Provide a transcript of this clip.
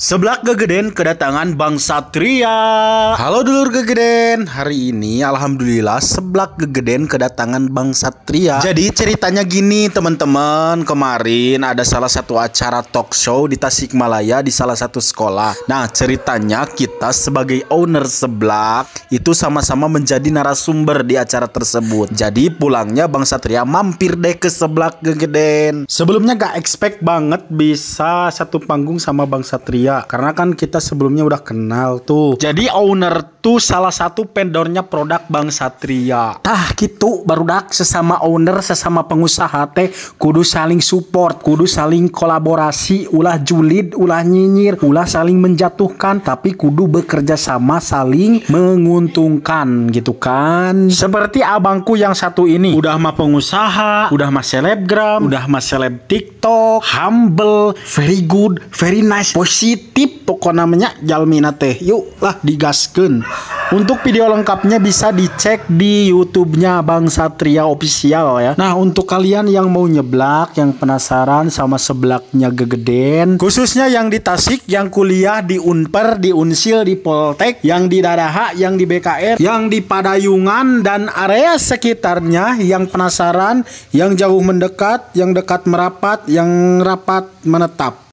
Seblak Gegeden kedatangan Bang Satria. Halo dulur Gegeden, hari ini alhamdulillah Seblak Gegeden kedatangan Bang Satria. Jadi ceritanya gini teman-teman, kemarin ada salah satu acara talk show di Tasikmalaya di salah satu sekolah. Nah, ceritanya kita sebagai owner Seblak itu sama-sama menjadi narasumber di acara tersebut. Jadi pulangnya Bang Satria mampir deh ke Seblak Gegeden. Sebelumnya gak expect banget bisa satu panggung sama Bang Satria Iya, karena kan kita sebelumnya udah kenal tuh. Jadi owner tuh salah satu pendornya produk Bang Satria. Tah gitu, baru dak sesama owner, sesama pengusaha teh kudu saling support, kudu saling kolaborasi, ulah julid, ulah nyinyir, ulah saling menjatuhkan, tapi kudu bekerja sama saling menguntungkan gitu kan. Seperti abangku yang satu ini, udah mah pengusaha, udah mah selebgram, udah mah seleb TikTok, humble, very good, very nice, posisi titip pokok namanya Jalmina teh yuk lah digaskan untuk video lengkapnya bisa dicek di YouTube-nya Bang Satria Official ya. Nah, untuk kalian yang mau nyeblak, yang penasaran sama seblaknya gegeden, khususnya yang di Tasik, yang kuliah di Unper, di Unsil, di Poltek, yang di Darahak, yang di BKR, yang di Padayungan dan area sekitarnya, yang penasaran, yang jauh mendekat, yang dekat merapat, yang rapat menetap.